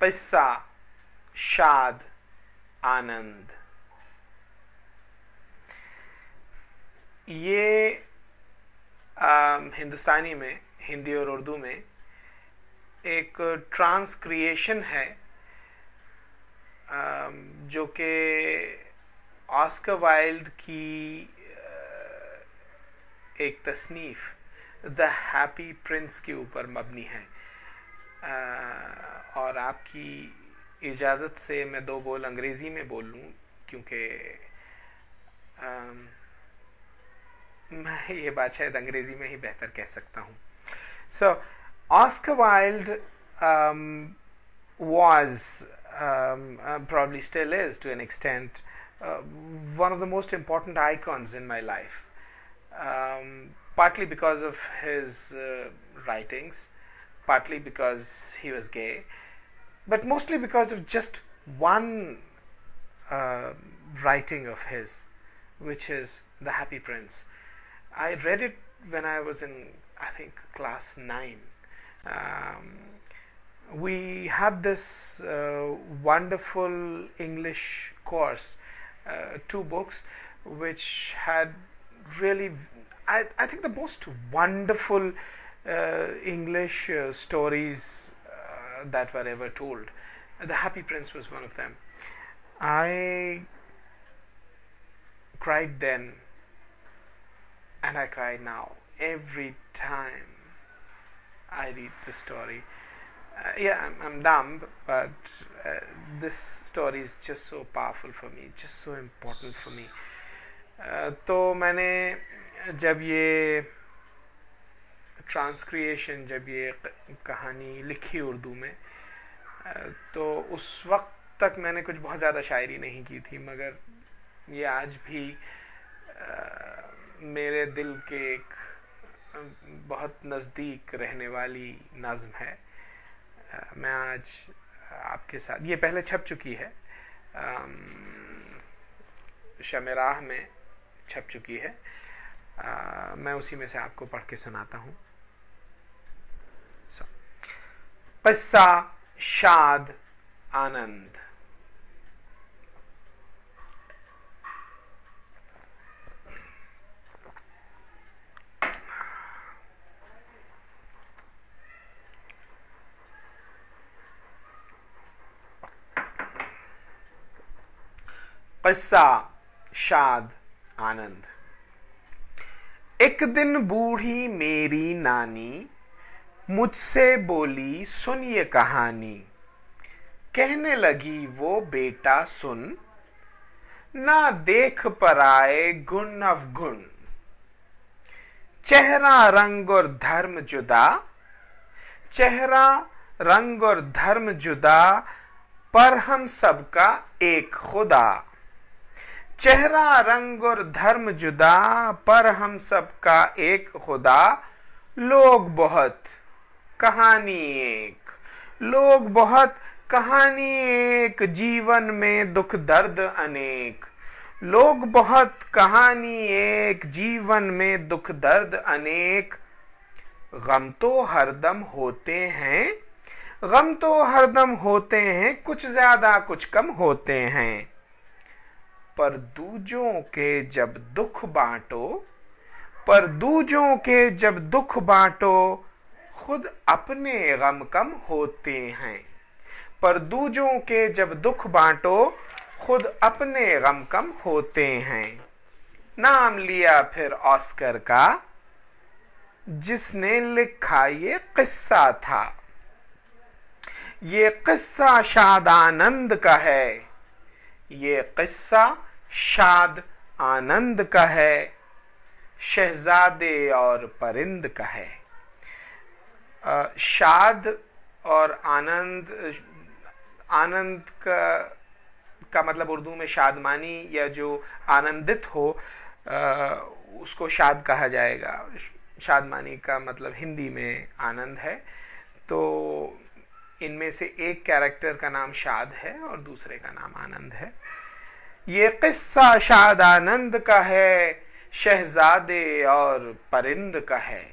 पैसा शाद आनंद ये आ, um, हिंदुस्तानी में हिंदी और उर्दू में एक ट्रांसक्रिएशन है आ, um, जो कि ऑस्कर वाइल्ड की uh, एक तसनीफ द हैप्पी प्रिंस के ऊपर मबनी है और आपकी इजाज़त से मैं दो बोल अंग्रेज़ी में बोल लूँ क्योंकि मैं ये बात शायद अंग्रेज़ी में ही बेहतर कह सकता हूँ so Oscar Wilde was probably still is to an extent one of the most important icons in my life partly because of his writings partly because he was gay, but mostly because of just one uh, writing of his, which is The Happy Prince. I read it when I was in, I think, class 9. Um, we had this uh, wonderful English course, uh, two books, which had really, I, I think, the most wonderful uh, English uh, stories uh, that were ever told. The Happy Prince was one of them. I cried then and I cry now every time I read the story. Uh, yeah, I'm, I'm, dumb, but uh, this story is just so powerful for me, just so important for me. Uh, तो मैंने जब ये ट्रांसक्रिएशन जब ये कहानी लिखी उर्दू में तो उस वक्त तक मैंने कुछ बहुत ज़्यादा शायरी नहीं की थी मगर ये आज भी आ, मेरे दिल के एक बहुत नज़दीक रहने वाली नज़म है आ, मैं आज आपके साथ ये पहले छप चुकी है शमराह में छप चुकी है आ, मैं उसी में से आपको पढ़ के सुनाता हूँ सा पस्सा शाद आनंद पस्सा शाद आनंद एक दिन बूढ़ी मेरी नानी मुझसे बोली सुन ये कहानी कहने लगी वो बेटा सुन ना देख पर आए गुण अवगुण चेहरा रंग और धर्म जुदा चेहरा रंग और धर्म जुदा पर हम सबका एक खुदा चेहरा रंग और धर्म जुदा पर हम सबका एक खुदा लोग बहुत कहानी एक लोग बहुत कहानी एक जीवन में दुख दर्द अनेक लोग बहुत कहानी एक जीवन में दुख दर्द अनेक गम तो हरदम होते हैं गम तो हरदम होते हैं कुछ ज्यादा कुछ कम होते हैं पर दूजों के जब दुख बांटो पर दूजों के जब दुख बांटो खुद अपने गम कम होते हैं पर दूजों के जब दुख बांटो खुद अपने गम कम होते हैं नाम लिया फिर ऑस्कर का जिसने लिखा ये किस्सा था ये किस्सा शाद आनंद का है ये किस्सा शाद आनंद का है शहजादे और परिंद का है शाद और आनंद आनंद का का मतलब उर्दू में शादमानी या जो आनंदित हो उसको शाद कहा जाएगा शादमानी का मतलब हिंदी में आनंद है तो इनमें से एक कैरेक्टर का नाम शाद है और दूसरे का नाम आनंद है ये किस्सा शाद आनंद का है शहजादे और परिंद का है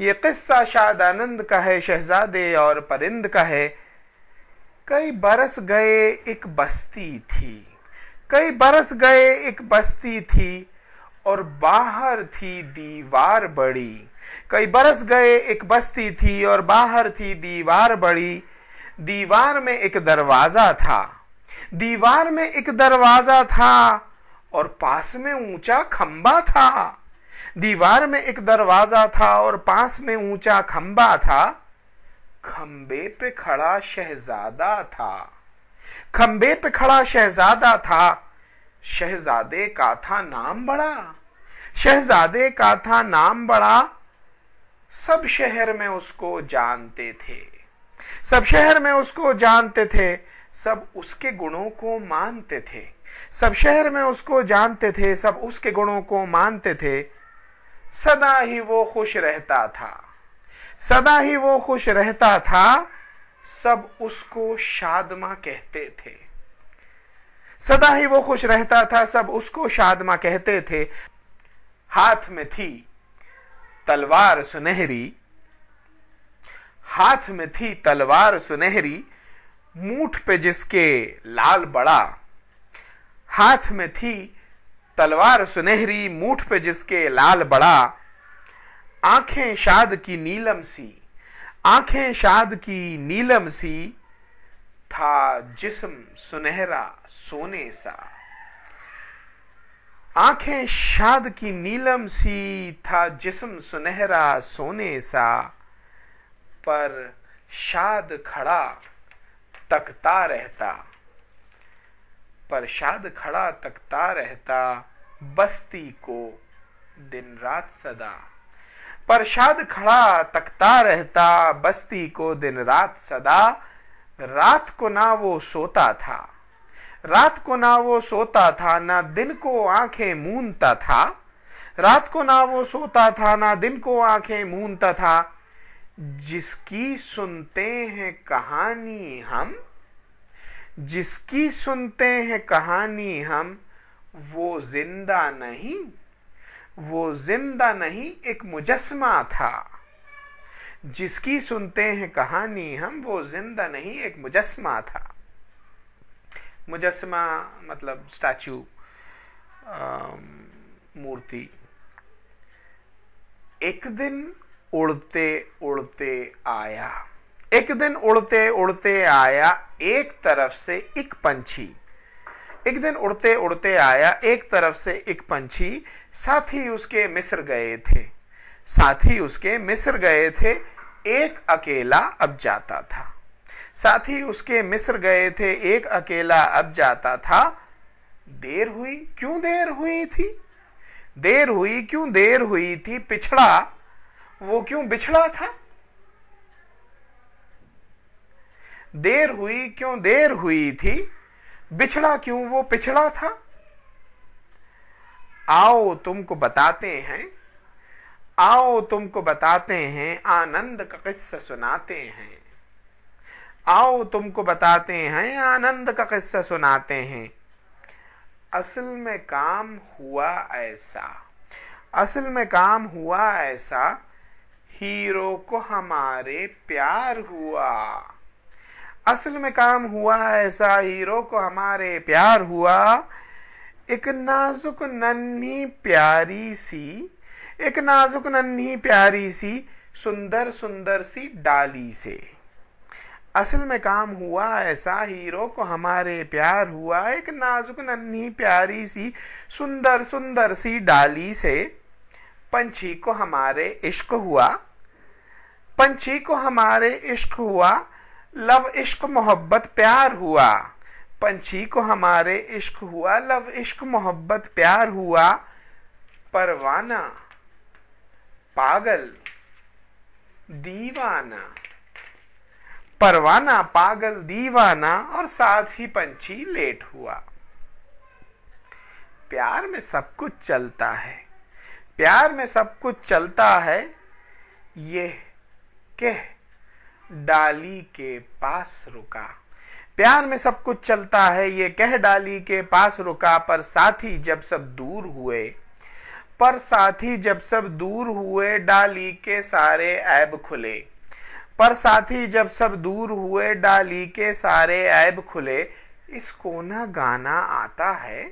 ये किस्सा शाद आनंद का है शहजादे और परिंद का है कई बरस गए एक बस्ती थी कई बरस गए एक बस्ती थी और बाहर थी दीवार बड़ी कई बरस गए एक बस्ती थी और बाहर थी दीवार बड़ी दीवार में एक दरवाजा था दीवार में एक दरवाजा था और पास में ऊंचा खंबा था दीवार में एक दरवाजा था और पास में ऊंचा खंबा था खंबे पे खड़ा शहजादा था खंबे पे खड़ा शहजादा था शहजादे का था नाम बड़ा शहजादे का था नाम बड़ा सब शहर में उसको जानते थे सब शहर में उसको जानते थे सब उसके गुणों को मानते थे सब शहर में उसको जानते थे सब उसके गुणों को मानते थे सदा ही वो खुश रहता था सदा ही वो खुश रहता था सब उसको शादमा कहते थे सदा ही वो खुश रहता था सब उसको शादमा कहते थे हाथ में थी तलवार सुनहरी हाथ में थी तलवार सुनहरी मूठ पे जिसके लाल बड़ा हाथ में थी तलवार सुनहरी मूठ पे जिसके लाल बड़ा आंखें शाद की नीलम सी आंखें शाद की नीलम सी था जिस्म सुनहरा सोने सा आंखें शाद की नीलम सी था जिस्म सुनहरा सोने सा पर शाद खड़ा तकता रहता प्रसाद खड़ा तकता रहता बस्ती को दिन रात सदा प्रसाद खड़ा तकता रहता बस्ती को दिन रात सदा रात को ना वो सोता था रात को ना वो सोता था ना दिन को आंखें मूनता था रात को ना वो सोता था ना दिन को आंखें मूनता था जिसकी सुनते हैं कहानी हम जिसकी सुनते हैं कहानी हम वो जिंदा नहीं वो जिंदा नहीं एक मुजस्मा था जिसकी सुनते हैं कहानी हम वो जिंदा नहीं एक मुजस्मा था मुजस्मा मतलब स्टैचू मूर्ति एक दिन उड़ते उड़ते आया एक दिन उड़ते उड़ते आया एक तरफ से एक पंछी एक दिन उड़ते उड़ते आया एक तरफ से एक पंछी साथ ही उसके मिस्र गए थे साथ ही उसके मिस्र गए थे एक अकेला अब जाता था साथ ही उसके मिस्र गए थे एक अकेला अब जाता था देर हुई क्यों देर हुई थी देर हुई क्यों देर हुई थी पिछड़ा वो क्यों बिछड़ा था देर हुई क्यों देर हुई थी बिछड़ा क्यों वो पिछड़ा था आओ तुमको बताते हैं आओ तुमको बताते हैं आनंद का किस्सा सुनाते हैं आओ तुमको बताते हैं आनंद का किस्सा सुनाते हैं असल में काम हुआ ऐसा असल में काम हुआ ऐसा हीरो को हमारे प्यार हुआ असल में काम हुआ ऐसा हीरो को हमारे प्यार हुआ एक नाजुक नन्ही प्यारी सी एक नाजुक नन्ही प्यारी सी सुंदर सुंदर सी डाली से असल में काम हुआ ऐसा हीरो को हमारे प्यार हुआ एक नाजुक नन्ही प्यारी सी सुंदर सुंदर सी डाली से पंछी को हमारे इश्क हुआ पंछी को हमारे इश्क हुआ लव इश्क मोहब्बत प्यार हुआ पंछी को हमारे इश्क हुआ लव इश्क मोहब्बत प्यार हुआ परवाना पागल दीवाना परवाना पागल दीवाना और साथ ही पंछी लेट हुआ प्यार में सब कुछ चलता है प्यार में सब कुछ चलता है ये कह डाली के पास रुका प्यार में सब कुछ चलता है ये कह डाली के पास रुका पर साथी जब सब दूर हुए पर साथी जब सब दूर हुए डाली के सारे ऐब खुले पर साथी जब सब दूर हुए डाली के सारे ऐब खुले इसको ना गाना आता है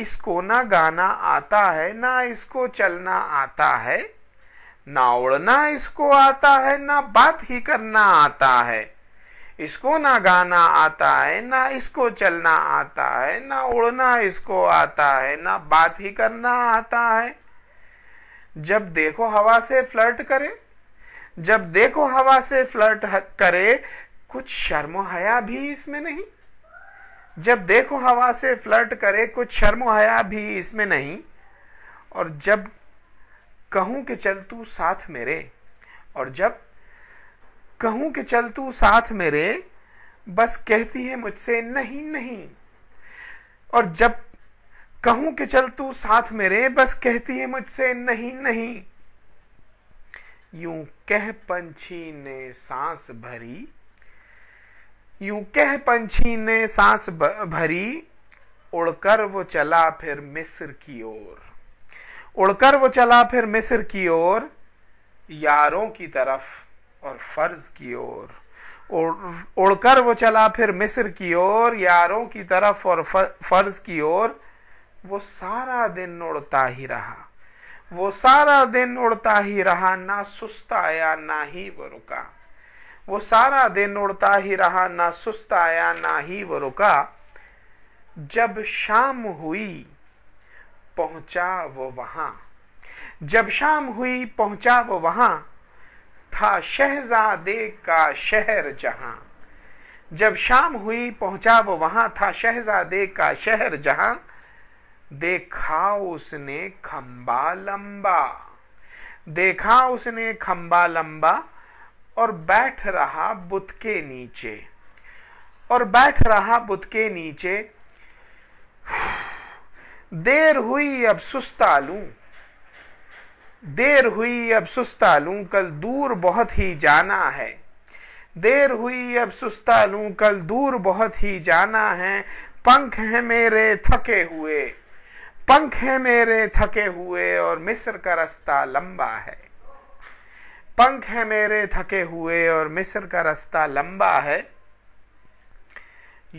इसको ना गाना आता है ना इसको चलना आता है ना उड़ना इसको आता है ना बात ही करना आता है इसको ना गाना आता है ना इसको चलना आता है ना उड़ना इसको आता है ना बात ही करना आता है जब देखो हवा से फ्लर्ट करे जब देखो हवा से फ्लर्ट करे कुछ शर्म हया भी इसमें नहीं जब देखो हवा से फ्लर्ट करे कुछ शर्म हया भी इसमें नहीं और जब कहूं के चल तू साथ मेरे और जब कहूं के चल तू साथ मेरे बस कहती है मुझसे नहीं नहीं और जब कहूं के चल तू साथ मेरे बस कहती है मुझसे नहीं नहीं यूं कह पंछी ने सांस भरी यूं कह पंछी ने सांस भरी उड़कर वो चला फिर मिस्र की ओर उड़कर वो चला फिर मिस्र की ओर यारों की तरफ और फर्ज की ओर उड़कर वो चला फिर मिस्र की ओर यारों की तरफ और फर्ज की ओर वो सारा दिन उड़ता ही रहा वो सारा दिन उड़ता ही रहा ना सुस्त आया ना ही वो रुका वो सारा दिन उड़ता ही रहा ना सुस्त आया ना ही वो रुका जब शाम हुई पहुंचा वो वहां जब शाम हुई पहुंचा वो वहां था शहजादे का शहर जहां जब शाम हुई पहुंचा वो वहां था शहजादे का शहर जहां देखा उसने खम्बा लंबा देखा उसने खम्बा लंबा और बैठ रहा बुत के नीचे और बैठ रहा बुत के नीचे देर हुई अब सुस्ता लू देर हुई अब सुस्ता लू कल दूर बहुत ही जाना है देर हुई अब सुस्ता लू कल दूर बहुत ही जाना है पंख है मेरे थके हुए पंख है मेरे थके हुए और मिस्र का रास्ता लंबा है पंख है मेरे थके हुए और मिस्र का रास्ता लंबा है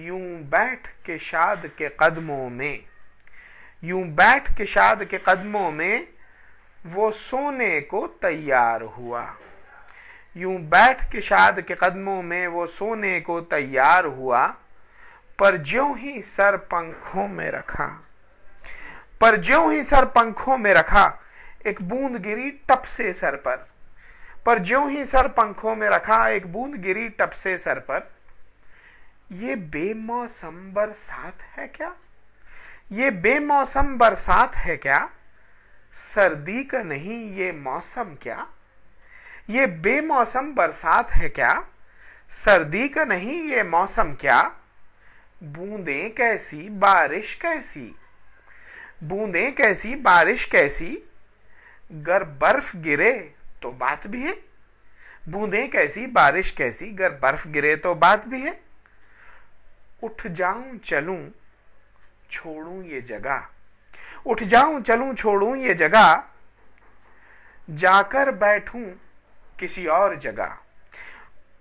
यूं बैठ के शाद के कदमों में यूं बैठ के शाद के कदमों में वो सोने को तैयार हुआ यूं बैठ के शाद के कदमों में वो सोने को तैयार हुआ पर ज्यो ही सर पंखों में रखा पर ज्यो ही सर पंखों में रखा एक बूंद गिरी टप से सर पर पर ज्यों ही सर पंखों में रखा एक बूंद गिरी टप से सर पर यह बेमौसम बरसात है क्या ये बेमौसम बरसात है क्या सर्दी का नहीं ये मौसम क्या ये बेमौसम बरसात है क्या सर्दी का नहीं ये मौसम क्या बूंदे कैसी बारिश कैसी बूंदे कैसी बारिश कैसी गर बर्फ गिरे तो बात भी है बूंदे कैसी बारिश कैसी गर बर्फ गिरे तो बात भी है उठ जाऊं चलूं छोड़ू ये जगह उठ जाऊं चलूं छोड़ू ये जगह जाकर बैठूं किसी और जगह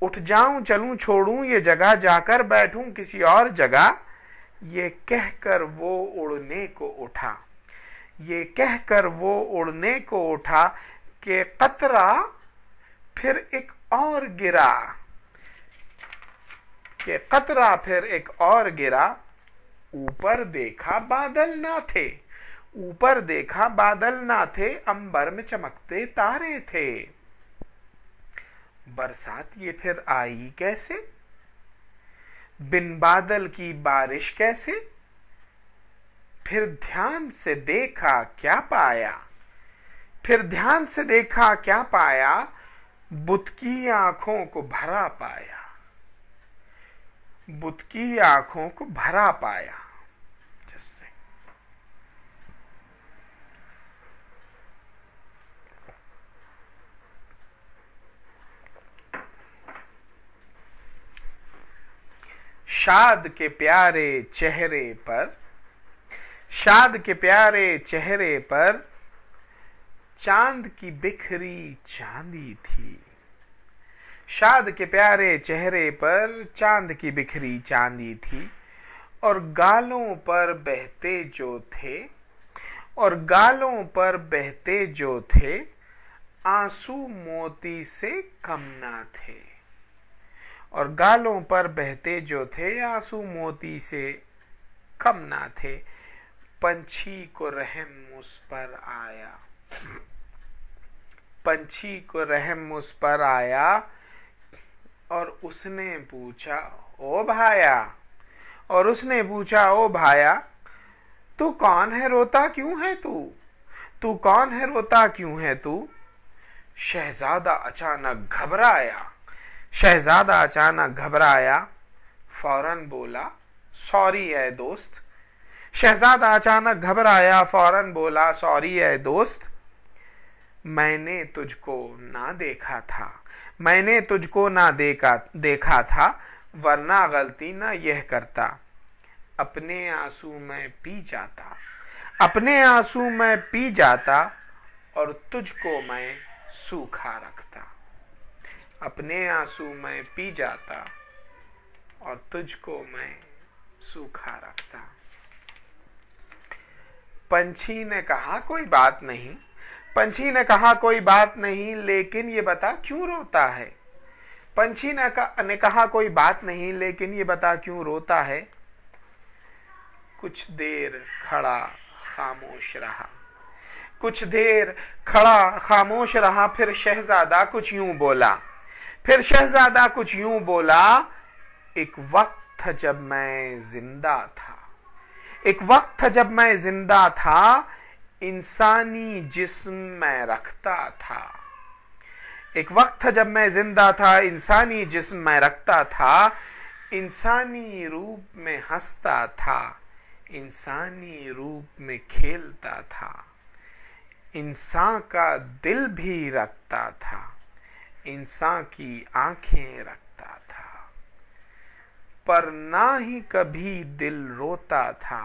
उठ जाऊं चलूं छोड़ू ये जगह जाकर बैठूं किसी और जगह ये कहकर वो उड़ने को उठा ये कहकर वो उड़ने को उठा के कतरा फिर एक और गिरा के कतरा फिर एक और गिरा ऊपर देखा बादल ना थे ऊपर देखा बादल ना थे अंबर में चमकते तारे थे बरसात ये फिर आई कैसे बिन बादल की बारिश कैसे फिर ध्यान से देखा क्या पाया फिर ध्यान से देखा क्या पाया बुत की आंखों को भरा पाया बुद्ध की आंखों को भरा पाया जिससे शाद के प्यारे चेहरे पर शाद के प्यारे चेहरे पर चांद की बिखरी चांदी थी शाद के प्यारे चेहरे पर चांद की बिखरी चांदी थी और गालों पर बहते जो थे और गालों पर बहते जो थे आंसू मोती से कम ना थे और गालों पर बहते जो थे आंसू मोती से कम ना थे पंछी को रहम उस पर आया पंछी को रहम उस पर आया और उसने पूछा ओ भाया और उसने पूछा ओ भाया तू कौन है रोता क्यों है तू तू कौन है रोता क्यों है तू शहजादा अचानक घबराया शहजादा अचानक घबराया फौरन बोला सॉरी है दोस्त शहजादा अचानक घबराया फौरन बोला सॉरी है दोस्त मैंने तुझको ना देखा था मैंने तुझको ना देखा देखा था वरना गलती ना यह करता अपने आंसू में पी जाता अपने आंसू में पी जाता और तुझको मैं सूखा रखता अपने आंसू में पी जाता और तुझको मैं सूखा रखता पंछी ने कहा कोई बात नहीं पंछी ने कहा कोई बात नहीं लेकिन ये बता क्यों रोता है पंछी ने, कहा, ने कहा कोई बात नहीं लेकिन ये बता क्यों रोता है कुछ देर खड़ा खामोश रहा कुछ देर खड़ा खामोश रहा फिर शहजादा कुछ यूं बोला फिर शहजादा कुछ यूं बोला एक वक्त था जब मैं जिंदा था एक वक्त था जब मैं जिंदा था इंसानी जिस्म मैं रखता था एक वक्त था जब मैं जिंदा था इंसानी जिस्म मैं रखता था इंसानी रूप में हंसता था इंसानी रूप में खेलता था इंसान का दिल भी रखता था इंसान की आंखें रखता था पर ना ही कभी दिल रोता था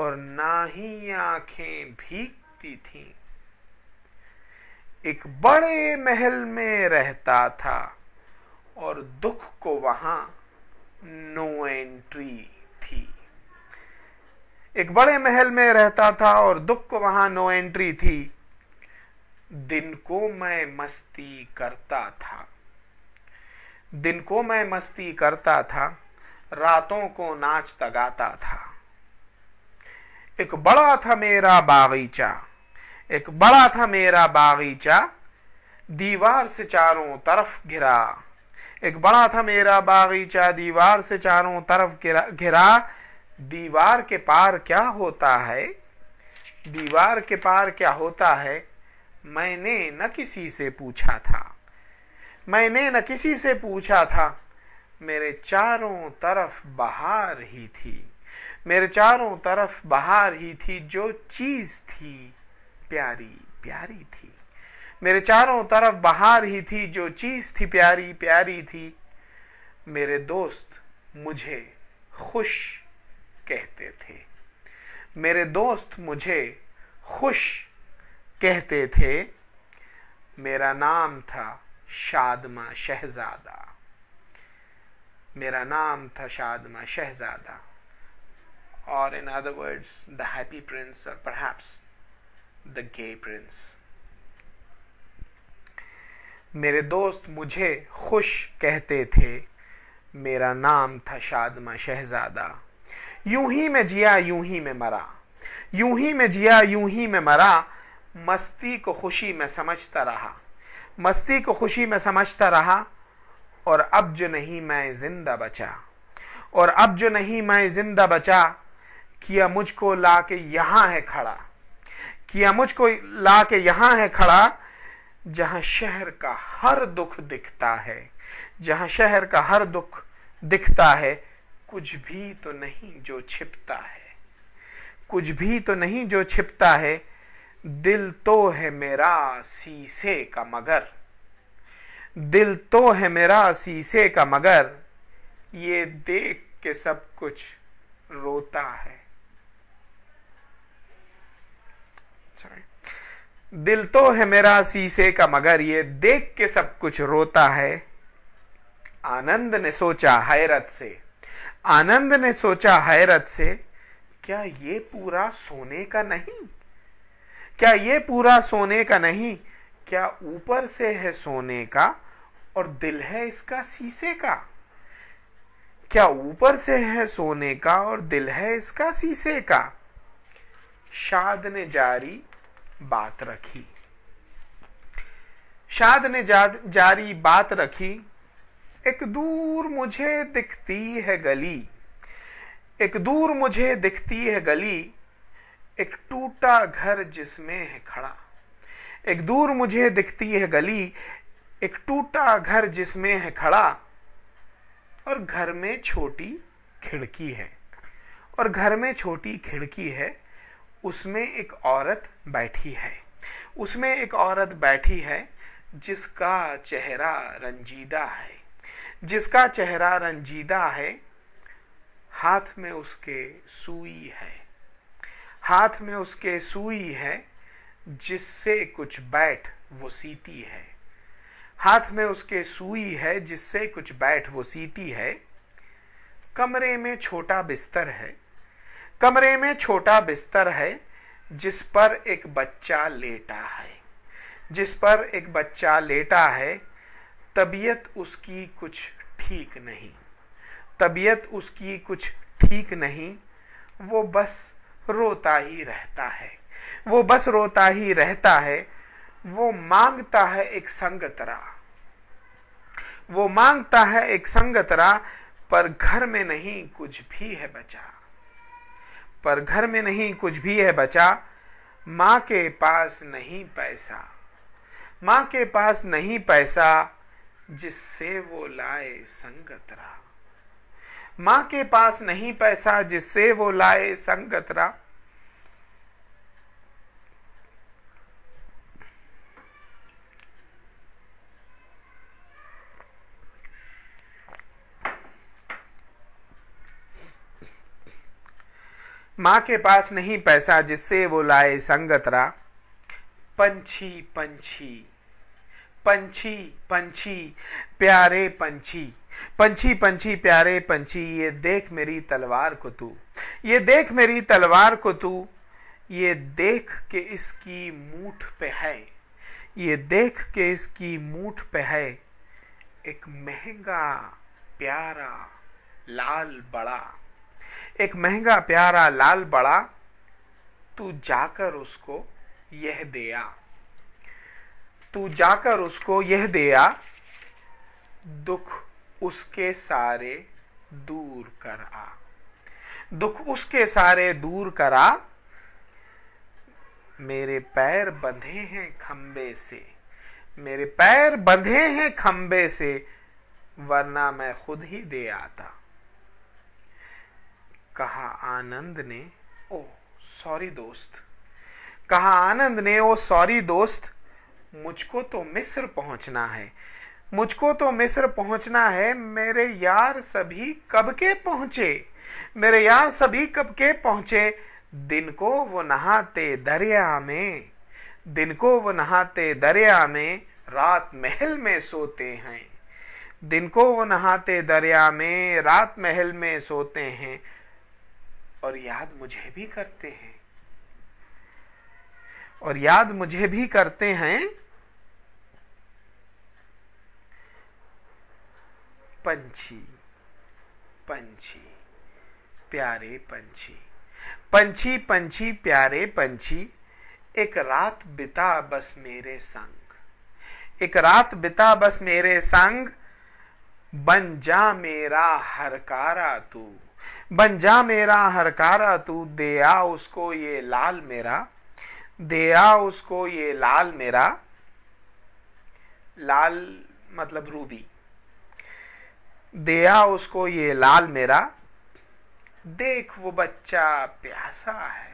और ना ही आंखें भीगती थीं एक बड़े महल में रहता था और दुख को वहां नो एंट्री थी एक बड़े महल में रहता था और दुख को वहां नो एंट्री थी दिन को मैं मस्ती करता था दिन को मैं मस्ती करता था रातों को नाचता गाता था एक बड़ा था मेरा बागीचा एक बड़ा था मेरा बागीचा दीवार से चारों तरफ घिरा एक बड़ा था मेरा बागीचा दीवार से चारों तरफ घिरा दीवार के पार क्या होता है दीवार के पार क्या होता है मैंने न किसी से पूछा था मैंने न किसी से पूछा था मेरे चारों तरफ बहार ही थी मेरे चारों तरफ बहार ही थी जो चीज थी प्यारी प्यारी थी मेरे चारों तरफ बहार ही थी जो चीज थी प्यारी प्यारी थी मेरे दोस्त मुझे खुश कहते थे मेरे दोस्त मुझे खुश कहते थे मेरा नाम था शादमा शहजादा मेरा नाम था शादमा शहजादा or in other words, the happy prince, or perhaps the gay prince. मेरे दोस्त मुझे खुश कहते थे मेरा नाम था शादमा शहजादा यूं ही मैं जिया यूं ही मैं मरा यूं ही मैं जिया यूं ही मैं मरा मस्ती को खुशी में समझता रहा मस्ती को खुशी में समझता रहा और अब जो नहीं मैं ज़िंदा बचा और अब जो नहीं मैं ज़िंदा बचा किया मुझको ला के यहां है खड़ा किया मुझको ला के यहां है खड़ा जहां शहर का हर दुख दिखता है जहां शहर का हर दुख दिखता है कुछ भी तो नहीं जो छिपता है कुछ भी तो नहीं जो छिपता है दिल तो है मेरा शीशे का मगर दिल तो है मेरा शीशे का मगर ये देख के सब कुछ रोता है दिल तो है मेरा शीशे का मगर ये देख के सब कुछ रोता है आनंद ने सोचा हैरत से आनंद ने सोचा हैरत से क्या ये पूरा सोने का नहीं क्या ये पूरा सोने का नहीं क्या ऊपर से है सोने का और दिल है इसका शीशे का क्या ऊपर से है सोने का और दिल है इसका शीशे का शाद ने जारी बात रखी शाद ने जा, जारी बात रखी एक दूर मुझे दिखती है गली एक दूर मुझे दिखती है गली एक टूटा घर जिसमें है खड़ा एक दूर मुझे दिखती है गली एक टूटा घर जिसमें है खड़ा और घर में छोटी खिड़की है और घर में छोटी खिड़की है उसमें एक औरत बैठी है उसमें एक औरत बैठी है जिसका चेहरा रंजीदा है जिसका चेहरा रंजीदा है हाथ में उसके सुई है हाथ में उसके सुई है जिससे कुछ बैठ वो सीती है हाथ में उसके सुई है जिससे कुछ बैठ वो सीती है कमरे में छोटा बिस्तर है कमरे में छोटा बिस्तर है जिस पर एक बच्चा लेटा है जिस पर एक बच्चा लेटा है तबीयत उसकी कुछ ठीक नहीं तबीयत उसकी कुछ ठीक नहीं वो बस रोता ही रहता है वो बस रोता ही रहता है वो मांगता है एक संगतरा वो मांगता है एक संगतरा पर घर में नहीं कुछ भी है बचा पर घर में नहीं कुछ भी है बचा माँ के पास नहीं पैसा माँ के पास नहीं पैसा जिससे वो लाए संगत माँ के पास नहीं पैसा जिससे वो लाए संगत माँ के पास नहीं पैसा जिससे वो लाए संगतरा पंछी पंछी पंछी पंछी प्यारे पंछी पंछी पंछी प्यारे पंछी ये देख मेरी तलवार को तू ये देख मेरी तलवार को तू ये देख के इसकी मूठ पे है ये देख के इसकी मूठ पे है एक महंगा प्यारा लाल बड़ा एक महंगा प्यारा लाल बड़ा तू जाकर उसको यह दिया तू जाकर उसको यह दिया दुख उसके सारे दूर कर आ दुख उसके सारे दूर करा मेरे पैर बंधे हैं खंबे से मेरे पैर बंधे हैं खंबे से वरना मैं खुद ही दे आता कहा आनंद ने ओ सॉरी दोस्त कहा आनंद ने ओ सॉरी दोस्त मुझको तो मिस्र पहुंचना है मुझको तो मिस्र पहुंचना है मेरे यार सभी कब के पहुंचे मेरे यार सभी कब के पहुंचे दिन को वो नहाते दरिया में दिन को वो नहाते दरिया में रात महल में सोते हैं दिन को वो नहाते दरिया में रात महल में सोते हैं और याद मुझे भी करते हैं और याद मुझे भी करते हैं पंछी पंछी प्यारे पंछी पंछी पंछी प्यारे पंछी एक रात बिता बस मेरे संग एक रात बिता बस मेरे संग बन जा मेरा हरकारा तू बन जा मेरा हरकारा तू आ उसको ये लाल मेरा आ उसको ये लाल मेरा लाल मतलब रूबी आ उसको ये लाल मेरा देख वो बच्चा प्यासा है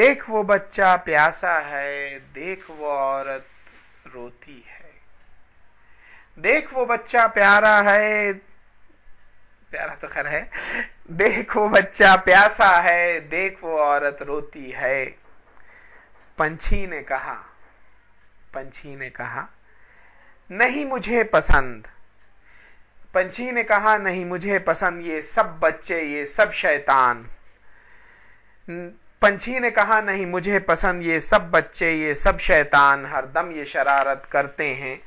देख वो बच्चा प्यासा है देख वो औरत रोती है देख वो बच्चा प्यारा है प्यारा तो खैर है देखो बच्चा प्यासा है देखो औरत रोती है पंछी ने कहा पंछी ने कहा नहीं मुझे पसंद पंछी ने कहा नहीं मुझे पसंद ये सब बच्चे ये सब शैतान पंछी ने कहा नहीं मुझे पसंद ये सब बच्चे ये सब शैतान हरदम ये शरारत करते हैं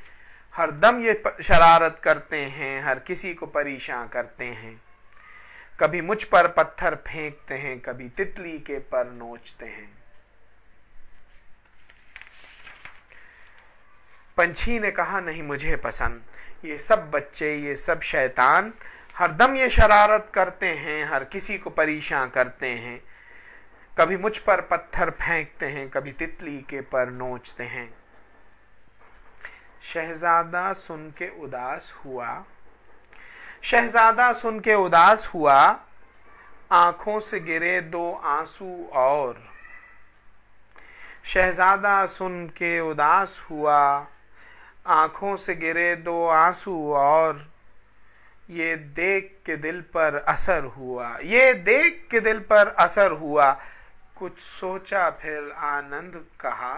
हर दम ये शरारत करते हैं हर किसी को परेशान करते हैं कभी मुझ पर पत्थर फेंकते हैं कभी तितली के पर नोचते हैं पंछी ने कहा नहीं मुझे पसंद ये सब बच्चे ये सब शैतान हर दम ये शरारत करते हैं हर किसी को परेशान करते हैं कभी मुझ पर पत्थर फेंकते हैं कभी तितली के पर नोचते हैं शहजादा सुन के उदास हुआ शहजादा सुन के उदास हुआ आंखों से गिरे दो आंसू और शहजादा सुन के उदास हुआ आंखों से गिरे दो आंसू और ये देख के दिल पर असर हुआ ये देख के दिल पर असर हुआ कुछ सोचा फिर आनंद कहा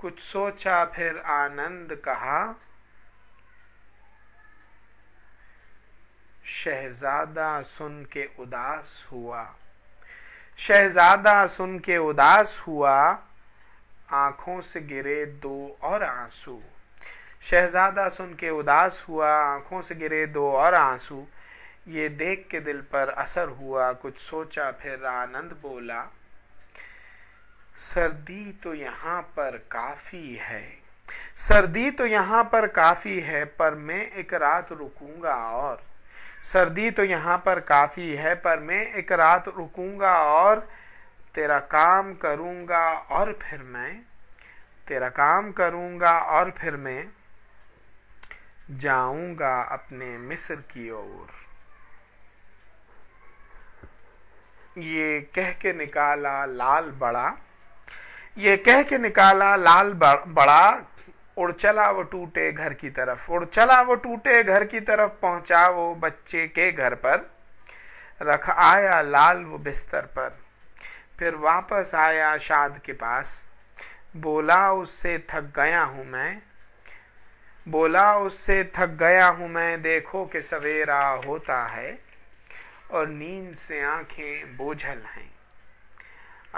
कुछ सोचा फिर आनंद कहा शहजादा सुन के उदास हुआ शहजादा सुन के उदास हुआ आंखों से गिरे दो और आंसू शहजादा सुन के उदास हुआ आंखों से गिरे दो और आंसू ये देख के दिल पर असर हुआ कुछ सोचा फिर आनंद बोला सर्दी तो यहाँ पर काफ़ी है सर्दी तो यहाँ पर काफ़ी है पर मैं एक रात रुकूंगा और सर्दी तो यहाँ पर काफ़ी है पर मैं एक रात रुकूंगा और तेरा काम करूंगा और फिर मैं तेरा काम करूंगा और फिर मैं जाऊंगा अपने मिस्र की ओर ये कह के निकाला लाल बड़ा ये कह के निकाला लाल बड़ा उड़ चला वो टूटे घर की तरफ उड़ चला वो टूटे घर की तरफ पहुंचा वो बच्चे के घर पर रख आया लाल वो बिस्तर पर फिर वापस आया शाद के पास बोला उससे थक गया हूँ मैं बोला उससे थक गया हूँ मैं देखो कि सवेरा होता है और नींद से आंखें बोझल हैं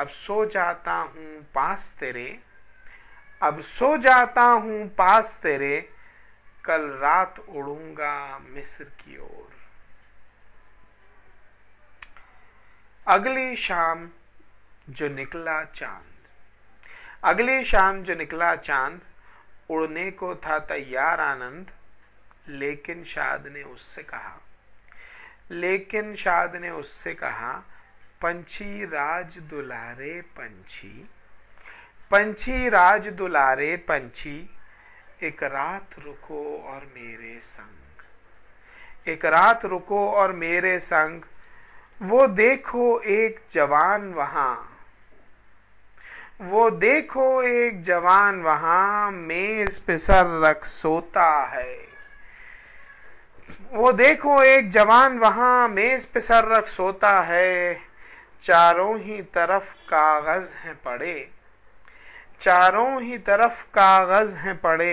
अब सो जाता हूँ पास तेरे अब सो जाता हूँ पास तेरे कल रात उड़ूंगा मिस्र की ओर अगली शाम जो निकला चांद अगली शाम जो निकला चांद उड़ने को था तैयार आनंद लेकिन शाद ने उससे कहा लेकिन शाद ने उससे कहा पंछी राज दुलारे पंछी पंछी राज दुलारे पंछी एक रात रुको और मेरे संग एक रात रुको और मेरे संग वो देखो एक जवान वहां वो देखो एक जवान वहां मेज पे सर रख सोता है वो देखो एक जवान वहां मेज पे सर रख सोता है चारों ही तरफ कागज हैं पड़े चारों ही तरफ कागज हैं पड़े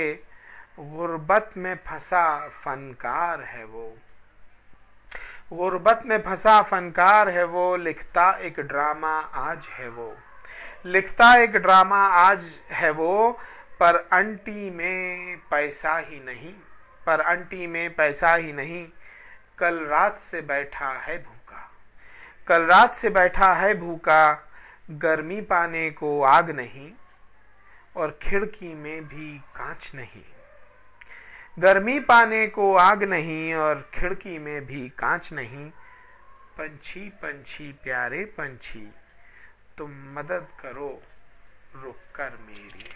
गुर्बत में फंसा फनकार है वो गुर्बत में फंसा फनकार है वो लिखता एक ड्रामा आज है वो लिखता एक ड्रामा आज है वो पर अंटी में पैसा ही नहीं पर अंटी में पैसा ही नहीं कल रात से बैठा है भूमि कल रात से बैठा है भूखा गर्मी पाने को आग नहीं और खिड़की में भी कांच नहीं गर्मी पाने को आग नहीं और खिड़की में भी कांच नहीं पंछी पंछी प्यारे पंछी तुम मदद करो रुक कर मेरी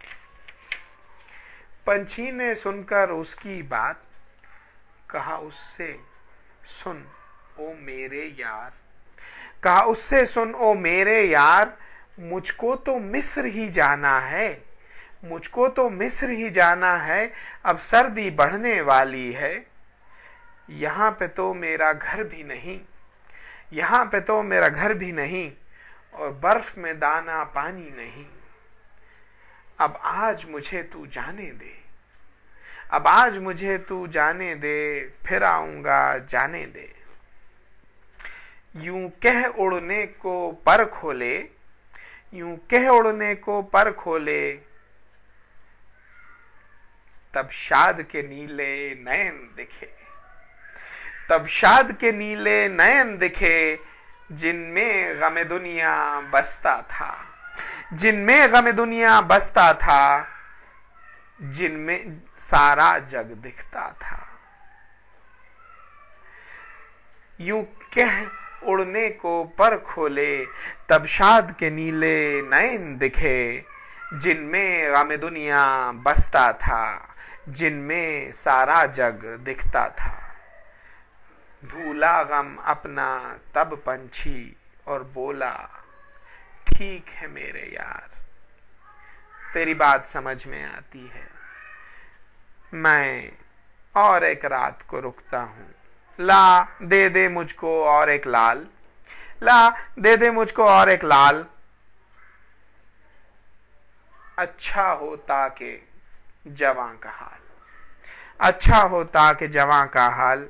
पंछी ने सुनकर उसकी बात कहा उससे सुन ओ मेरे यार कहा उससे सुन ओ मेरे यार मुझको तो मिस्र ही जाना है मुझको तो मिस्र ही जाना है अब सर्दी बढ़ने वाली है यहाँ पे तो मेरा घर भी नहीं यहाँ पे तो मेरा घर भी नहीं और बर्फ में दाना पानी नहीं अब आज मुझे तू जाने दे अब आज मुझे तू जाने दे फिर आऊंगा जाने दे यूं कह उड़ने को पर खोले यूं कह उड़ने को पर खोले तब शाद के नीले नयन दिखे तब शाद के नीले नयन दिखे जिनमें गम दुनिया बसता था जिनमें गम दुनिया बसता था जिनमें सारा जग दिखता था यूं कह उड़ने को पर खोले तब शाद के नीले नयन दिखे जिनमें गम दुनिया बसता था जिनमें सारा जग दिखता था भूला गम अपना तब पंछी और बोला ठीक है मेरे यार तेरी बात समझ में आती है मैं और एक रात को रुकता हूँ ला दे दे मुझको और एक लाल ला दे दे मुझको और एक लाल अच्छा होता के जवां का हाल अच्छा होता के जवां का हाल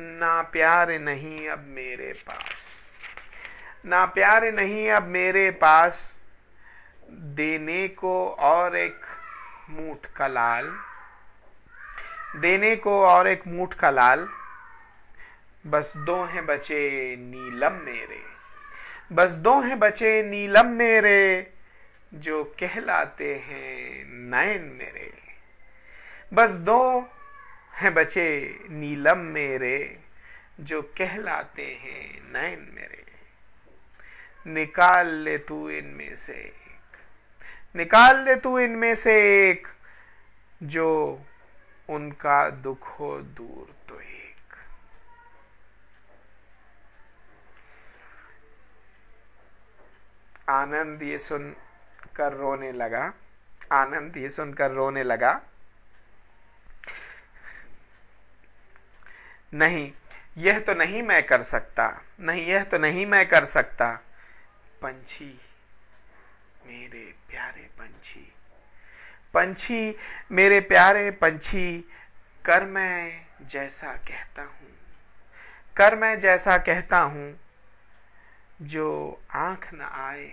ना प्यार नहीं अब मेरे पास ना प्यार नहीं अब मेरे पास देने को और एक मूठ का लाल देने को और एक मूठ का लाल बस दो हैं बचे नीलम मेरे बस दो हैं बचे नीलम मेरे जो कहलाते हैं नयन मेरे बस दो हैं बचे नीलम मेरे जो कहलाते हैं नयन मेरे निकाल ले तू इनमें से एक निकाल ले तू इनमें से एक जो उनका दुख हो दूर तो एक आनंद ये सुनकर रोने लगा आनंद ये सुनकर रोने लगा नहीं यह तो नहीं मैं कर सकता नहीं यह तो नहीं मैं कर सकता पंछी मेरे पंछी मेरे प्यारे पंछी कर मैं जैसा कहता हूँ कर मैं जैसा कहता हूँ जो आंख न आए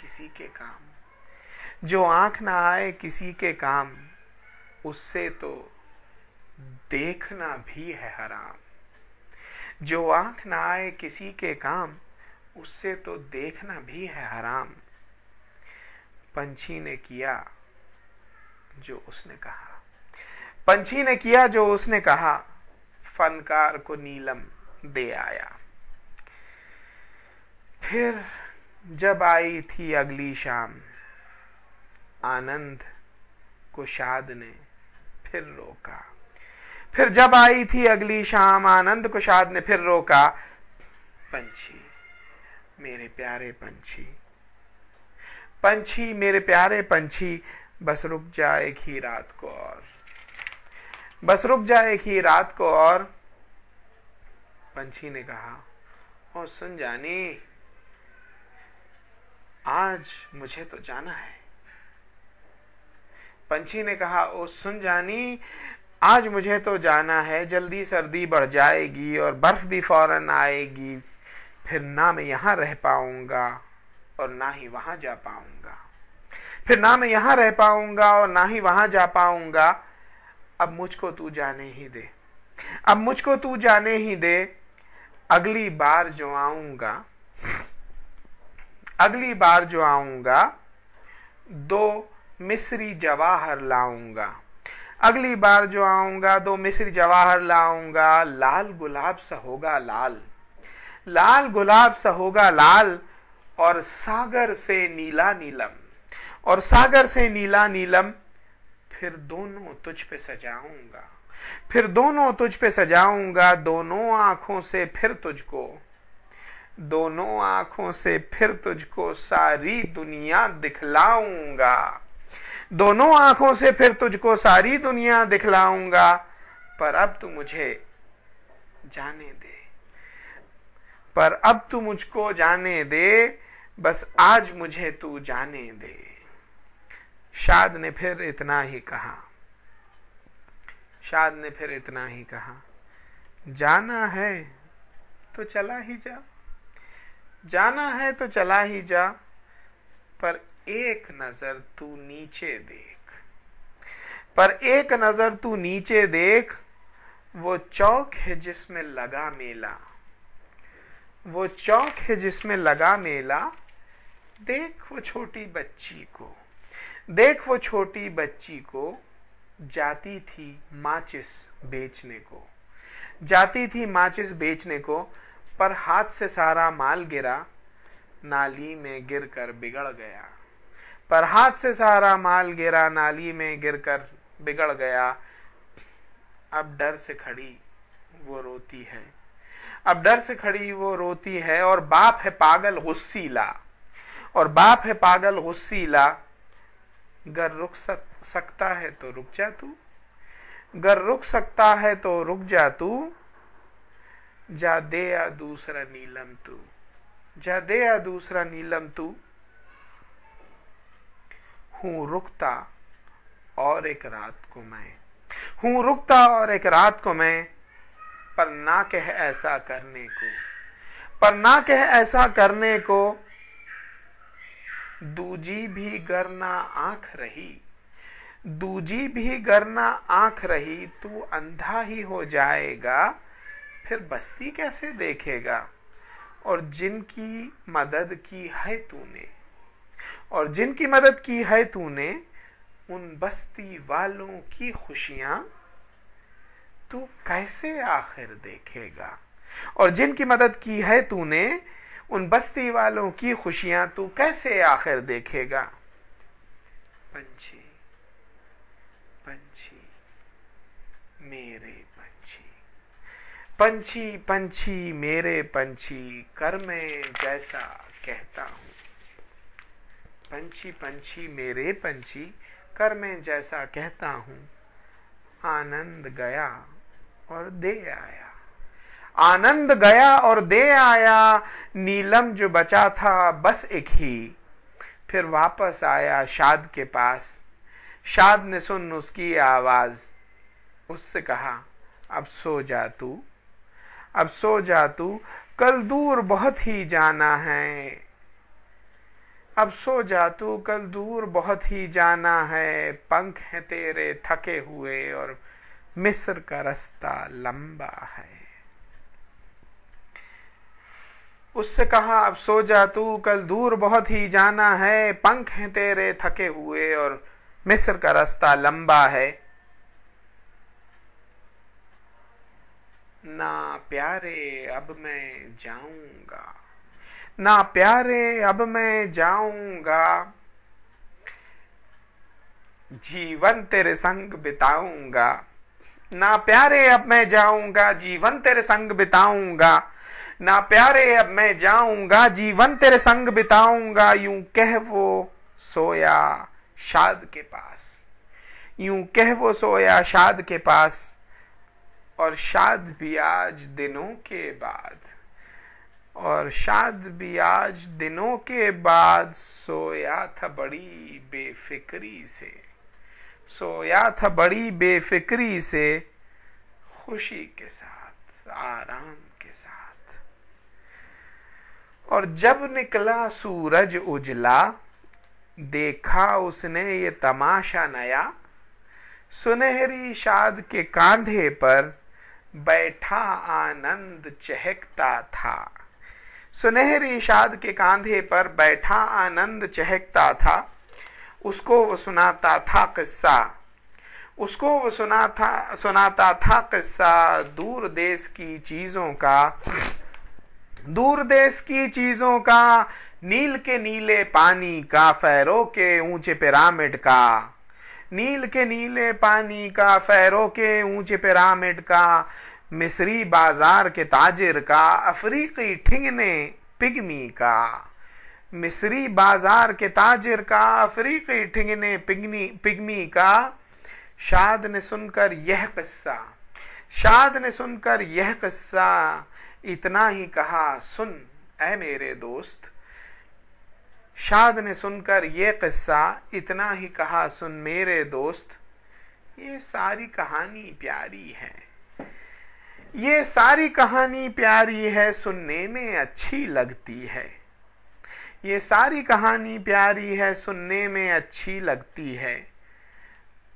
किसी के काम जो आंख न आए किसी के काम उससे तो देखना भी है हराम जो आंख न आए किसी के काम उससे तो देखना भी है हराम पंछी ने किया जो उसने कहा पंछी ने किया जो उसने कहा फनकार को नीलम दे आया फिर जब आई थी अगली शाम आनंद को शाद ने फिर रोका फिर जब आई थी अगली शाम आनंद कुशाद ने फिर रोका पंछी मेरे प्यारे पंछी पंछी मेरे प्यारे पंछी बस रुक जा एक ही रात को और बस रुक जा एक ही रात को और पंछी ने कहा ओ सुन जानी आज मुझे तो जाना है पंछी ने कहा ओ सुन जानी आज मुझे तो जाना है जल्दी सर्दी बढ़ जाएगी और बर्फ भी फौरन आएगी फिर ना मैं यहां रह पाऊंगा और ना ही वहां जा पाऊंगा फिर ना मैं यहां रह पाऊंगा और ना ही वहां जा पाऊंगा अब मुझको तू जाने ही दे अब मुझको तू जाने ही दे अगली बार जो आऊंगा अगली बार जो आऊंगा दो मिस्री जवाहर लाऊंगा अगली बार जो आऊंगा दो मिस्री जवाहर लाऊंगा लाल गुलाब सा होगा लाल लाल गुलाब सा होगा लाल और सागर से नीला नीलम और सागर से नीला नीलम फिर दोनों तुझ पे सजाऊंगा फिर दोनों तुझ पे सजाऊंगा दोनों आंखों से फिर तुझको दोनों आंखों से फिर तुझको सारी दुनिया दिखलाऊंगा दोनों आंखों से फिर तुझको सारी दुनिया दिखलाऊंगा पर अब तू मुझे जाने दे पर अब तू मुझको जाने दे बस आज मुझे तू जाने दे शाद ने फिर इतना ही कहा शाद ने फिर इतना ही कहा जाना है तो चला ही जा जाना है तो चला ही जा पर एक नजर तू नीचे देख पर एक नजर तू नीचे देख वो चौक है जिसमें लगा मेला वो चौक है जिसमें लगा मेला देख वो छोटी बच्ची को देख वो छोटी बच्ची को जाती थी माचिस बेचने को जाती थी माचिस बेचने को पर हाथ से सारा माल गिरा नाली में गिर कर बिगड़ गया पर हाथ से सारा माल गिरा नाली में गिर कर बिगड़ गया अब डर से खड़ी वो रोती है अब डर से खड़ी वो रोती है और बाप है पागल गुस्सीला और बाप है पागल गुस्सीला गर रुक सक, सकता है तो रुक जा तू गर रुक सकता है तो रुक जा तू जा दे या दूसरा नीलम तू जा दे या दूसरा नीलम तू हूं रुकता और एक रात को मैं हूं रुकता और एक रात को मैं पर ना कह ऐसा करने को पर ना कह ऐसा करने को दूजी भी गरना आंख रही दूजी भी गरना आंख रही तू अंधा ही हो जाएगा फिर बस्ती कैसे देखेगा और जिनकी मदद की है तूने और जिनकी मदद की है तूने उन बस्ती वालों की खुशियां तू कैसे आखिर देखेगा और जिनकी मदद की है तूने उन बस्ती वालों की खुशियां तू कैसे आखिर देखेगा पंछी पंछी मेरे पंछी पंछी पंछी मेरे पंछी कर मैं जैसा कहता हूं पंछी पंछी मेरे पंछी कर मैं जैसा कहता हूं आनंद गया और दे आया आनंद गया और दे आया नीलम जो बचा था बस एक ही फिर वापस आया शाद के पास शाद ने सुन उसकी आवाज उससे कहा अब सो जा तू अब सो जा तू कल दूर बहुत ही जाना है अब सो जा तू कल दूर बहुत ही जाना है पंख है तेरे थके हुए और मिस्र का रास्ता लंबा है उससे कहा अब सो जा तू कल दूर बहुत ही जाना है पंख हैं तेरे थके हुए और मिस्र का रास्ता लंबा है ना प्यारे अब मैं जाऊंगा ना प्यारे अब मैं जाऊंगा जीवन तेरे संग बिताऊंगा ना प्यारे अब मैं जाऊंगा जीवन तेरे संग बिताऊंगा ना प्यारे अब मैं जाऊंगा जीवन तेरे संग बिताऊंगा यूं कह वो सोया शाद के पास यूं कह वो सोया शाद के पास और शाद भी आज दिनों के बाद और शाद भी आज दिनों के बाद सोया था बड़ी बेफिक्री से सोया था बड़ी बेफिक्री से खुशी के साथ आराम के साथ और जब निकला सूरज उजला देखा उसने ये तमाशा नया सुनहरी शाद के कांधे पर बैठा आनंद चहकता था सुनहरी शाद के कांधे पर बैठा आनंद चहकता था उसको वो सुनाता था किस्सा उसको वो सुना था सुनाता था किस्सा दूर देश की चीज़ों का दूर देश की चीजों का नील के नीले पानी का फैरो के ऊंचे पिरामिड का नील के नीले पानी का फैरो के ऊंचे पिरामिड का मिस्री बाजार के ताजिर का अफ्रीकी ठिंगने पिगमी का मिस्री बाजार के ताजिर का अफ्रीकी ठिंगने पिगनी पिगमी का शाद ने सुनकर यह किस्सा शाद ने सुनकर यह किस्सा इतना ही कहा सुन ए मेरे दोस्त शाद ने सुनकर ये किस्सा इतना ही कहा सुन मेरे दोस्त ये सारी कहानी प्यारी है ये सारी कहानी प्यारी है सुनने में अच्छी लगती है ये सारी कहानी प्यारी है सुनने में अच्छी लगती है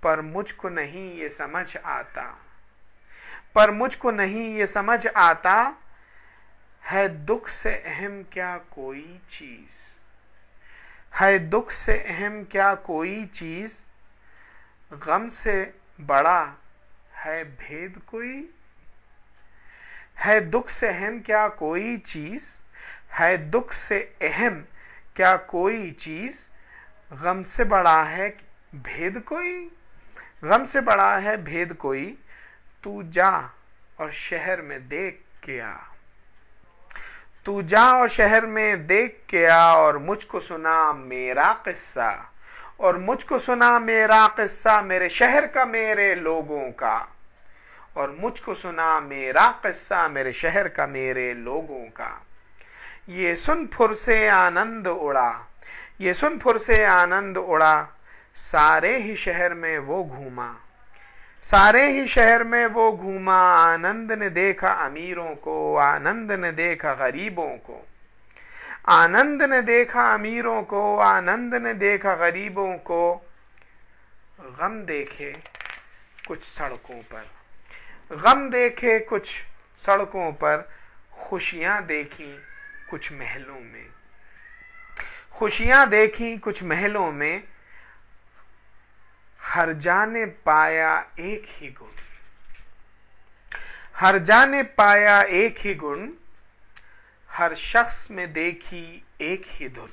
पर मुझको नहीं ये समझ आता पर मुझको नहीं ये समझ आता है दुख से अहम क्या कोई चीज है दुख से अहम क्या कोई चीज गम से बड़ा है भेद कोई है दुख से अहम क्या कोई चीज है दुख से अहम क्या कोई चीज गम से बड़ा है भेद कोई गम से बड़ा है भेद कोई तू जा और शहर में देख क्या तू जाओ शहर में देख के आ और मुझको सुना मेरा किस्सा और मुझको सुना मेरा किस्सा मेरे शहर का मेरे लोगों का और मुझको सुना मेरा किस्सा मेरे शहर का मेरे लोगों का ये सुन फुर से आनंद उड़ा ये सुन फुर से आनंद उड़ा सारे ही शहर में वो घूमा सारे ही शहर में वो घूमा आनंद ने देखा अमीरों को आनंद ने देखा गरीबों को आनंद ने देखा अमीरों को आनंद ने देखा गरीबों को गम देखे कुछ सड़कों पर गम देखे कुछ सड़कों पर खुशियाँ देखी कुछ महलों में खुशियाँ देखी कुछ महलों में हरजा ने पाया एक ही गुण हरजा ने पाया एक ही गुण हर शख्स में देखी एक ही धुन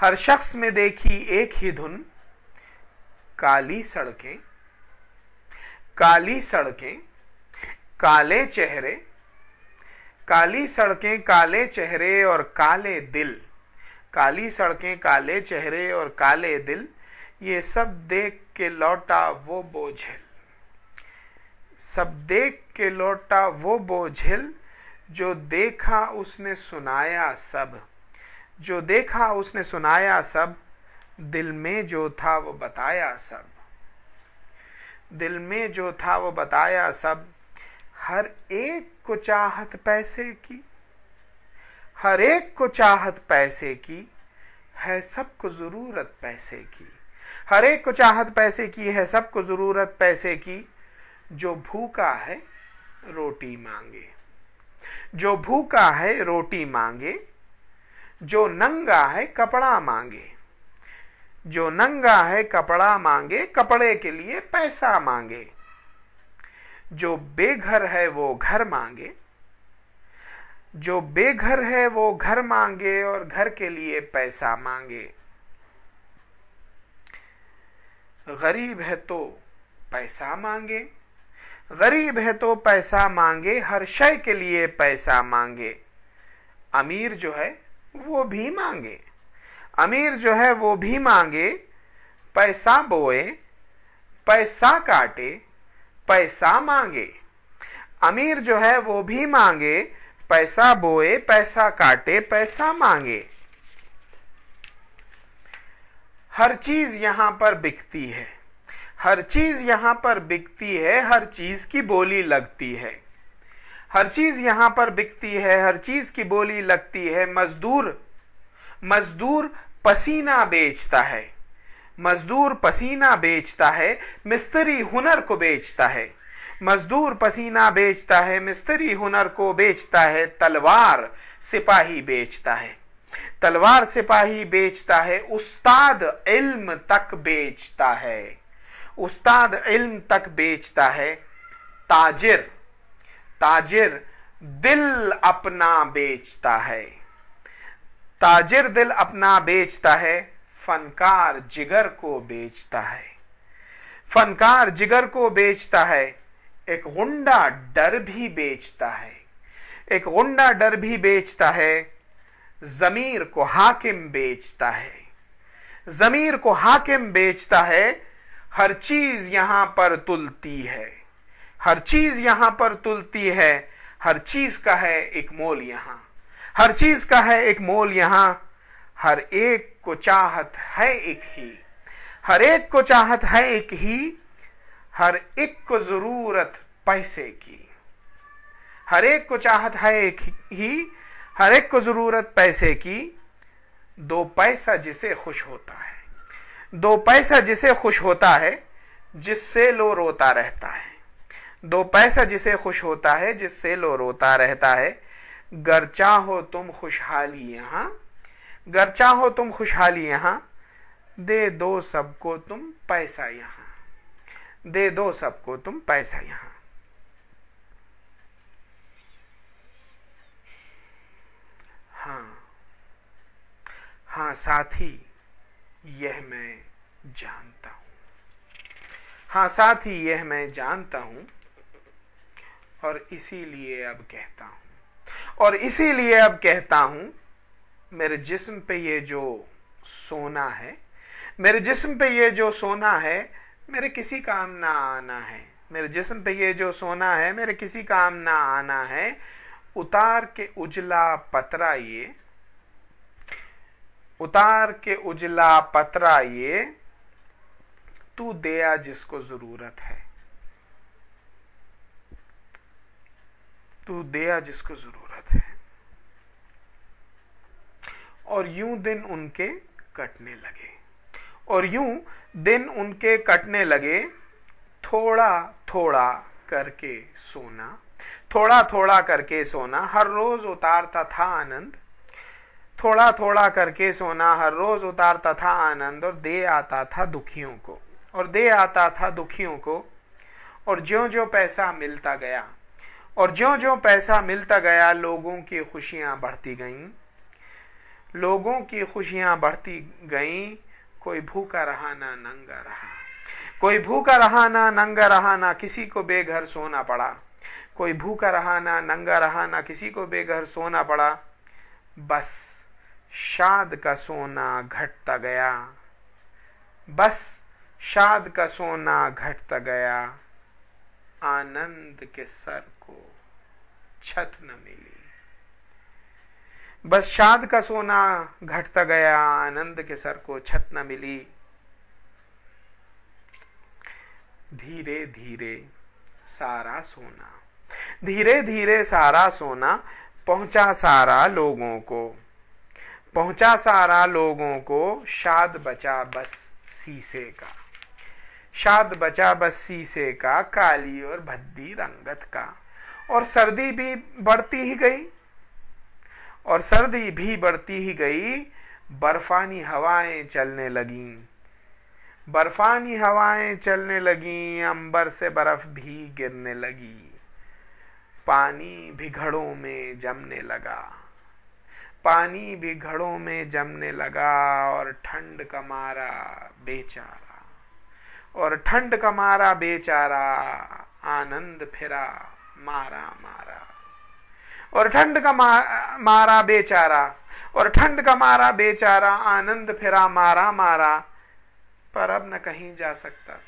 हर शख्स में देखी एक ही धुन काली सड़कें काली सड़कें काले चेहरे काली सड़कें काले चेहरे और काले दिल काली सड़कें काले चेहरे और काले दिल ये सब देख के लौटा वो बोझिल सब देख के लौटा वो बोझिल जो देखा उसने सुनाया सब जो देखा उसने सुनाया सब दिल में जो था वो बताया सब दिल में जो था वो बताया सब हर एक को चाहत पैसे की हर एक को चाहत पैसे की है सबको ज़रूरत पैसे की हर एक को चाहत पैसे की है सबको जरूरत पैसे की जो भूखा है रोटी मांगे जो भूखा है रोटी मांगे जो नंगा है कपड़ा मांगे जो नंगा है कपड़ा मांगे कपड़े के लिए पैसा मांगे जो बेघर है वो घर मांगे जो बेघर है वो घर मांगे और घर के लिए पैसा मांगे गरीब है तो पैसा मांगे गरीब है तो पैसा मांगे हर शय के लिए पैसा मांगे अमीर जो है वो भी मांगे अमीर जो है वो भी मांगे पैसा बोए पैसा काटे पैसा मांगे अमीर जो है वो भी मांगे पैसा बोए पैसा काटे पैसा मांगे हर चीज़ यहां पर बिकती है हर चीज़ यहां पर बिकती है हर चीज़ की बोली लगती है हर चीज़ यहां पर बिकती है हर चीज़ की बोली लगती है मज़दूर मज़दूर पसीना बेचता है मज़दूर पसीना बेचता है मिस्त्री हुनर को बेचता है मज़दूर पसीना बेचता है मिस्त्री हुनर को बेचता है तलवार सिपाही बेचता है तलवार सिपाही बेचता है उस्ताद इल्म तक बेचता है उस्ताद इल्म तक बेचता है ताजिर ताजिर दिल अपना बेचता है ताजिर दिल अपना बेचता है फनकार जिगर को बेचता है फनकार जिगर को बेचता है एक गुंडा डर भी बेचता है एक गुंडा डर भी बेचता है जमीर को हाकिम बेचता है जमीर को हाकिम बेचता है हर चीज यहां पर तुलती है हर चीज यहां पर तुलती है हर चीज का है एक मोल यहां हर चीज का है एक मोल यहां हर एक को चाहत है एक ही हर एक को चाहत है एक ही हर एक को जरूरत पैसे की हर एक को चाहत है एक ही हर एक को ज़रूरत पैसे की दो पैसा जिसे खुश होता है दो पैसा जिसे खुश होता है जिससे लो रोता रहता है दो पैसा जिसे खुश होता है जिससे लो रोता रहता है गर चाहो तुम खुशहाली यहाँ गर चाहो तुम खुशहाली यहाँ दे दो सबको तुम पैसा यहाँ दे दो सबको तुम पैसा यहाँ हाँ हाँ साथी यह मैं जानता हूँ हाँ साथ ही यह मैं जानता हूँ और इसीलिए अब कहता हूँ और इसीलिए अब कहता हूँ मेरे जिस्म पे ये जो सोना है मेरे जिस्म पे ये जो सोना है मेरे किसी काम ना आना है मेरे जिस्म पे ये जो सोना है मेरे किसी काम ना आना है उतार के उजला पतरा ये उतार के उजला पतरा ये तू दे जिसको जरूरत है तू दिया जिसको जरूरत है और यूं दिन उनके कटने लगे और यूं दिन उनके कटने लगे थोड़ा थोड़ा करके सोना थोड़ा थोड़ा करके सोना हर रोज उतारता था आनंद थोड़ा थोड़ा करके सोना हर रोज उतारता था आनंद और दे आता था दुखियों को और दे आता था दुखियों को और ज्यो ज्यो पैसा मिलता गया और ज्यो ज्यो पैसा मिलता गया लोगों की खुशियां बढ़ती गईं लोगों की खुशियां बढ़ती गईं कोई भूखा रहा ना नंगा रहा कोई भूखा रहा ना नंगा रहा ना किसी को बेघर सोना पड़ा कोई भूखा ना नंगा ना किसी को बेघर सोना पड़ा बस शाद का सोना घटता गया बस शाद का सोना घटता गया आनंद के सर को छत न मिली बस शाद का सोना घटता गया आनंद के सर को छत न मिली धीरे धीरे सारा सोना धीरे धीरे सारा सोना पहुंचा सारा लोगों को पहुंचा सारा लोगों को शाद बचा बस शीशे का शाद बचा बस शीशे का काली और भद्दी रंगत का और सर्दी भी बढ़ती ही गई और सर्दी भी बढ़ती ही गई बर्फानी हवाएं चलने लगीं बर्फानी हवाएं चलने लगीं अंबर से बर्फ भी गिरने लगी पानी भी घड़ों में जमने लगा पानी भी घड़ों में जमने लगा और ठंड का मारा बेचारा और ठंड का मारा बेचारा आनंद फिरा मारा मारा और ठंड का मा, मारा बेचारा और ठंड का मारा बेचारा आनंद फिरा मारा मारा पर अब न कहीं जा सकता था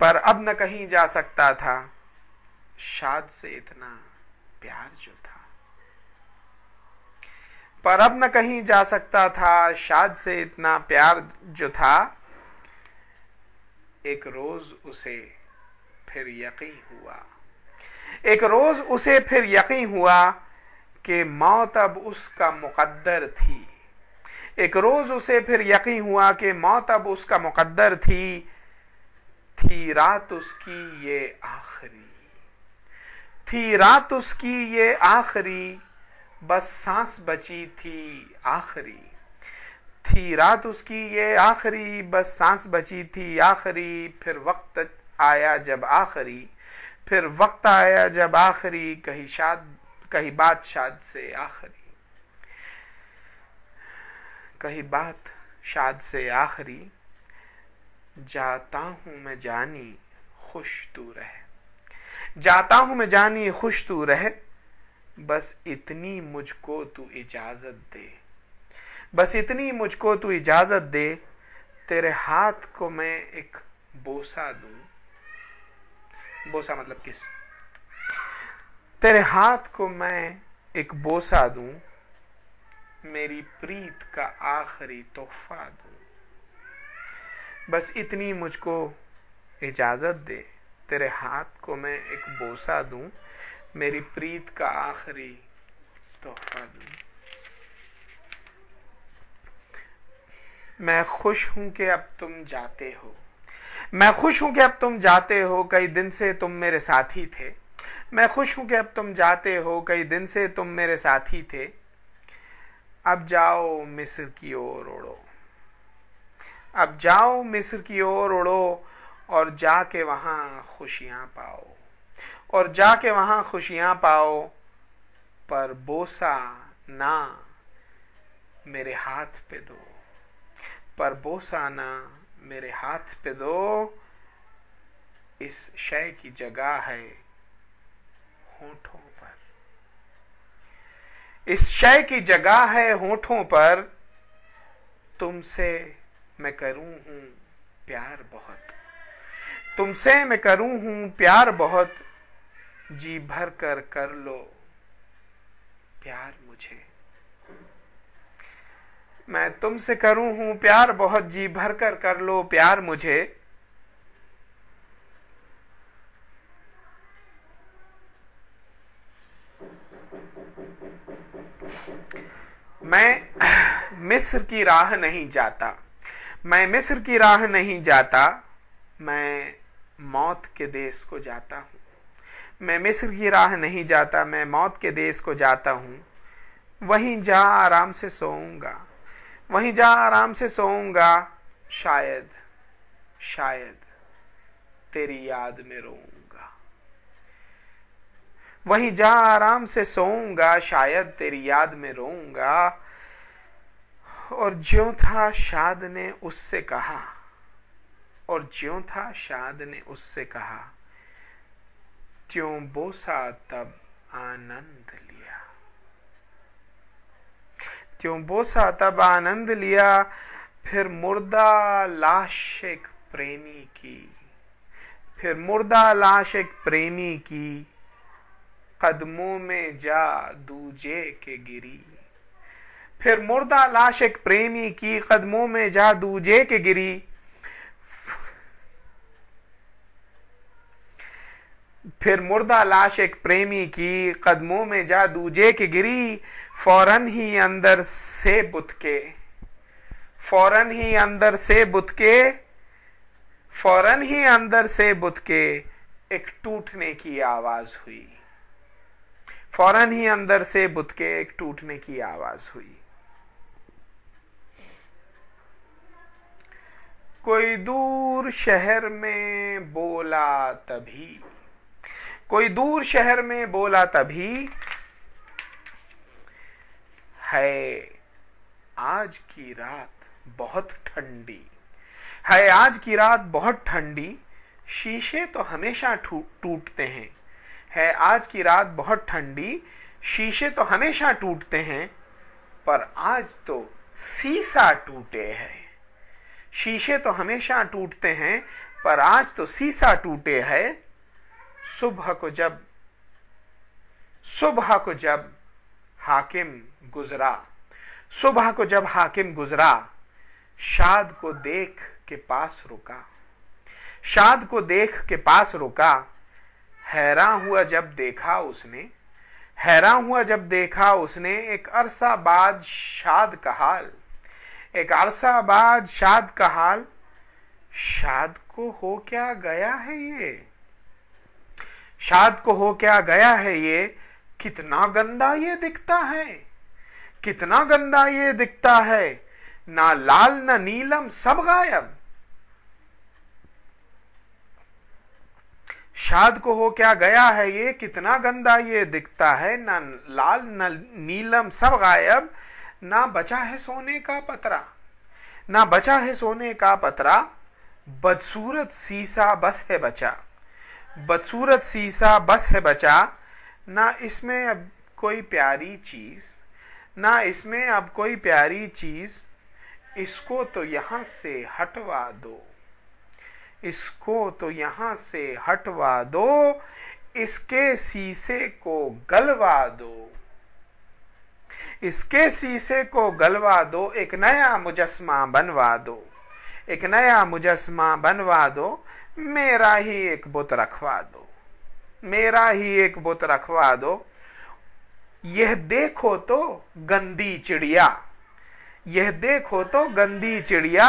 पर अब न कहीं जा सकता था शाद से इतना प्यार जो था पर अब न कहीं जा सकता था शाद से इतना प्यार जो था एक रोज उसे फिर यकीन हुआ एक रोज उसे फिर यकीन हुआ कि मौत अब उसका मुकद्दर थी एक रोज उसे फिर यकीन हुआ कि मौत अब उसका मुकद्दर थी थी रात उसकी ये आखिरी थी रात उसकी ये आखिरी बस सांस बची थी आखिरी थी रात उसकी ये आखिरी बस सांस बची थी आखिरी फिर वक्त आया जब आखिरी फिर वक्त आया जब आखिरी कही शाद कही बात शाद से आखिरी कही बात शाद से आखिरी जाता हूं मैं जानी खुश तू रह जाता हूं मैं जानी खुश तू रह बस इतनी मुझको तू इजाजत दे बस इतनी मुझको तू इजाजत दे तेरे हाथ को मैं एक बोसा दू बोसा मतलब किस तेरे हाथ को मैं एक बोसा दू मेरी प्रीत का आखिरी तोहफा दू बस इतनी मुझको इजाज़त दे तेरे हाथ को मैं एक बोसा दूं मेरी प्रीत का आखिरी तोहफा दूं मैं खुश हूं कि अब तुम जाते हो मैं खुश हूं कि अब तुम जाते हो कई दिन से तुम मेरे साथी थे मैं खुश हूं कि अब तुम जाते हो कई दिन से तुम मेरे साथी थे अब जाओ मिस्र की ओर ओढ़ो अब जाओ मिस्र की ओर उड़ो और जाके वहां खुशियां पाओ और जाके वहां खुशियां पाओ पर बोसा ना मेरे हाथ पे दो पर बोसा ना मेरे हाथ पे दो इस शय की जगह है होठों पर इस शय की जगह है होठों पर तुमसे मैं करूं हूं प्यार बहुत तुमसे मैं करूं हूं प्यार बहुत जी भर कर कर लो प्यार मुझे मैं तुमसे करूं हूं प्यार बहुत जी भर कर कर लो प्यार मुझे मैं मिस्र की राह नहीं जाता मैं मिस्र की राह नहीं जाता मैं मौत के देश को जाता हूँ मैं मिस्र की राह नहीं जाता मैं मौत के देश को जाता हूँ वहीं जा आराम से सोऊंगा वहीं जा आराम से सोऊंगा शायद शायद तेरी याद में रोऊंगा वहीं जा आराम से सोऊंगा शायद तेरी याद में रोऊंगा और ज्यो था शाद ने उससे कहा और ज्यो था शाद ने उससे कहा त्यों बोसा तब आनंद लिया त्यों बोसा तब आनंद लिया फिर मुर्दा लाश एक प्रेमी की फिर मुर्दा लाश एक प्रेमी की कदमों में जा दूजे के गिरी फिर मुर्दा लाश एक प्रेमी की कदमों में जा दूजे के गिरी फिर मुर्दा लाश एक प्रेमी की कदमों में जा दूजे के गिरी फौरन ही अंदर से बुत के फौरन ही अंदर से बुत के फौरन ही अंदर से बुत के एक टूटने की आवाज हुई फौरन ही अंदर से बुत के एक टूटने की आवाज हुई कोई दूर शहर में बोला तभी कोई दूर शहर में बोला तभी है आज की रात बहुत ठंडी है आज की रात बहुत ठंडी शीशे तो हमेशा टूटते हैं है आज की रात बहुत ठंडी शीशे तो हमेशा टूटते हैं पर आज तो सीसा टूटे हैं शीशे तो हमेशा टूटते हैं पर आज तो सीसा टूटे है सुबह को जब सुबह को जब हाकिम गुजरा सुबह को जब हाकिम गुजरा शाद को देख के पास रुका शाद को देख के पास रुका हैरा हुआ जब देखा उसने हैरा हुआ जब देखा उसने एक अरसा बाद शाद का हाल एक अरसा बाद शाद का हाल शाद को हो क्या गया है ये शाद को हो क्या गया है ये कितना गंदा ये दिखता है कितना गंदा ये दिखता है ना लाल ना नीलम सब गायब शाद को हो क्या गया है ये कितना गंदा ये दिखता है ना लाल ना नीलम सब गायब ना बचा है सोने का पतरा ना बचा है सोने का पतरा बदसूरत सीसा बस है बचा बदसूरत सीसा बस है बचा ना इसमें अब कोई प्यारी चीज़ ना इसमें अब कोई प्यारी चीज़ इसको तो यहां से हटवा दो इसको तो यहां से हटवा दो इसके शीशे को गलवा दो इसके शीशे को गलवा दो एक नया मुजस्मा बनवा दो एक नया मुजस्मा बनवा दो मेरा ही एक बुत रखवा दो मेरा ही एक बुत रखवा दो यह देखो तो गंदी चिड़िया यह देखो तो गंदी चिड़िया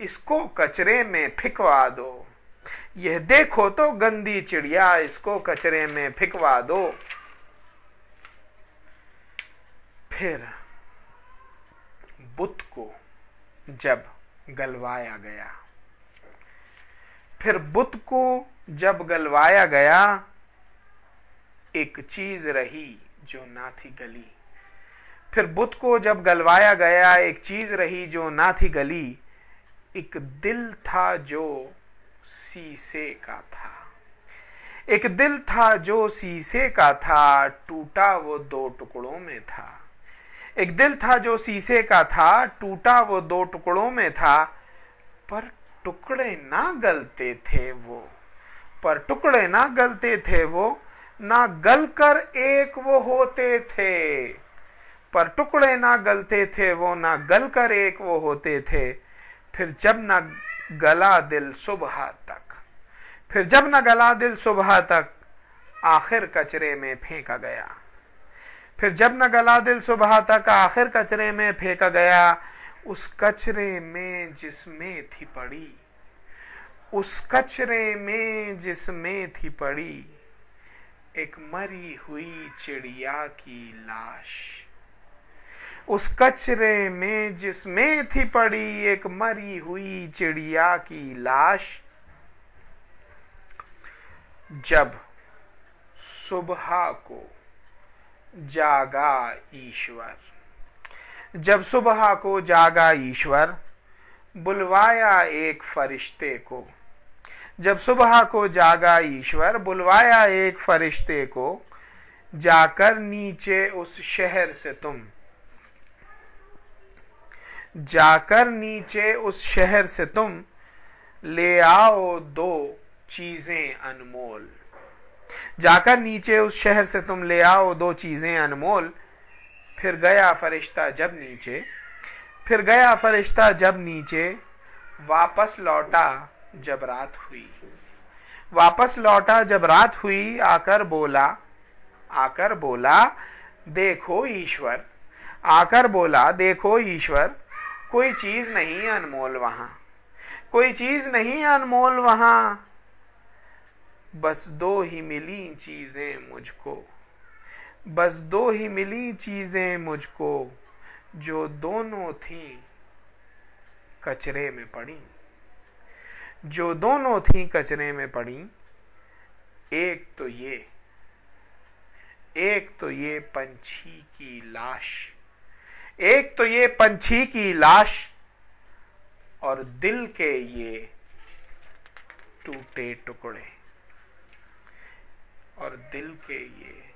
इसको कचरे में फिकवा दो यह देखो तो गंदी चिड़िया इसको कचरे में फिकवा दो फिर बुत को जब गलवाया गया फिर बुत को जब गलवाया गया एक चीज रही जो ना थी गली फिर बुत को जब गलवाया गया एक चीज रही जो ना थी गली एक दिल था जो शीशे का था एक दिल था जो शीशे का था टूटा वो दो टुकड़ों में था एक दिल था जो शीशे का था टूटा वो दो टुकड़ों में था पर टुकड़े ना गलते थे वो पर टुकड़े ना गलते थे वो ना गल कर एक वो होते थे पर टुकड़े ना गलते थे वो ना गल कर एक वो होते थे फिर जब ना गला दिल सुबह तक फिर जब ना गला दिल सुबह तक आखिर कचरे में फेंका गया फिर जब न गला दिल सुबह का आखिर कचरे में फेंका गया उस कचरे में जिसमें थी पड़ी उस कचरे में जिसमें थी पड़ी एक मरी हुई चिड़िया की लाश उस कचरे में जिसमें थी पड़ी एक मरी हुई चिड़िया की लाश जब सुबह को जागा ईश्वर जब सुबह को जागा ईश्वर बुलवाया एक फरिश्ते को जब सुबह को जागा ईश्वर बुलवाया एक फरिश्ते को जाकर नीचे उस शहर से तुम जाकर नीचे उस शहर से तुम ले आओ दो चीजें अनमोल जाकर नीचे उस शहर से तुम ले आओ दो चीज़ें अनमोल फिर गया फरिश्ता जब नीचे फिर गया फरिश्ता जब नीचे वापस लौटा जब रात हुई वापस लौटा जब रात हुई आकर बोला आकर बोला देखो ईश्वर आकर बोला देखो ईश्वर कोई चीज़ नहीं अनमोल वहां कोई चीज़ नहीं अनमोल वहां बस दो ही मिली चीज़ें मुझको बस दो ही मिली चीज़ें मुझको जो दोनों थी कचरे में पड़ी जो दोनों थी कचरे में पड़ी एक तो ये एक तो ये पंछी की लाश एक तो ये पंछी की लाश और दिल के ये टूटे टुकड़े और दिल के ये